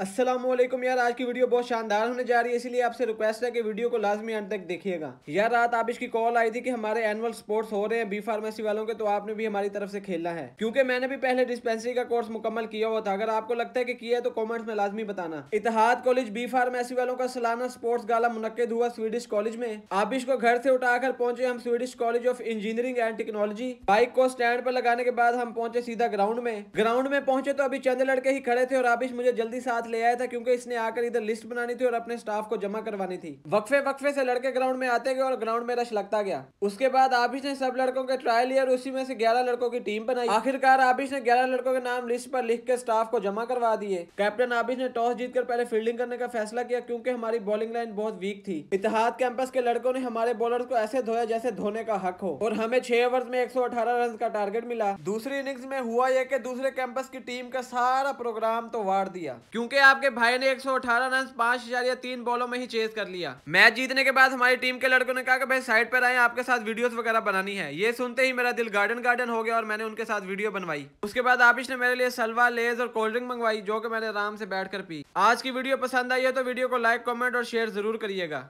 असलम यार आज की वीडियो बहुत शानदार होने जा रही है इसलिए आपसे रिक्वेस्ट है कि वीडियो को लाजमी अंत तक देखिएगा यार रात आप इसकी कॉल आई थी कि हमारे एनुअल स्पोर्ट्स हो रहे हैं बी फार्मेसी वालों के तो आपने भी हमारी तरफ से खेलना है क्योंकि मैंने भी पहले डिस्पेंसरी का कोर्स मुकम्मल किया हुआ था अगर आपको लगता है कि किया है तो कॉमेंट्स में लाजमी बताना इतिहाद कॉलेज बी फार्मेसी वालों का सालाना स्पोर्ट्स गाला मुनद हुआ स्वीडिश कॉलेज में आबिश को घर से उठाकर पहुंचे हम Swedish college of engineering and technology bike को स्टैंड पर लगाने के बाद हम पहुंचे सीधा ग्राउंड में ग्राउंड में पहुंचे तो अभी चंद लड़के ही खड़े थे और आबिश मुझे जल्दी साथ साथ ले आया था क्योंकि इसने आकर इधर लिस्ट बनानी थी और अपने स्टाफ को जमा करवानी थी वक्फे वक्फे से लड़के ग्राउंड में आते गए और ग्राउंड में रश लगता गया उसके बाद आबिश ने सब लड़कों के ट्रायल लिया और उसी में से ग्यारह लड़कों की टीम बनाई आखिरकार आबिश ने ग्यारह लड़कों के नाम लिस्ट पर लिख के स्टाफ को जमा करवा दिए कैप्टन आबिश ने टॉस जीतकर पहले फील्डिंग करने का फैसला किया क्योंकि हमारी बॉलिंग लाइन बहुत वीक थी इतिहाद कैंपस के लड़कों ने हमारे बॉलर को ऐसे धोया जैसे धोने का हक हो और हमें छह ओवर में एक रन का टारगेट मिला दूसरी इनिंग्स में हुआ यह कि दूसरे कैंपस की टीम का सारा प्रोग्राम तो वार दिया क्योंकि जबकि आपके भाई ने 118 रन पांच हजार या तीन बॉलों में ही चेस कर लिया मैच जीतने के बाद हमारी टीम के लड़कों ने कहा कि भाई साइड पर आए आपके साथ वीडियोस वगैरह बनानी है ये सुनते ही मेरा दिल गार्डन गार्डन हो गया और मैंने उनके साथ वीडियो बनवाई उसके बाद आपिश ने मेरे लिए सलवा लेज और कोल्ड ड्रिंक मंगवाई जो कि मैंने आराम से बैठ पी आज की वीडियो पसंद आई है तो वीडियो को लाइक कॉमेंट और शेयर जरूर करिएगा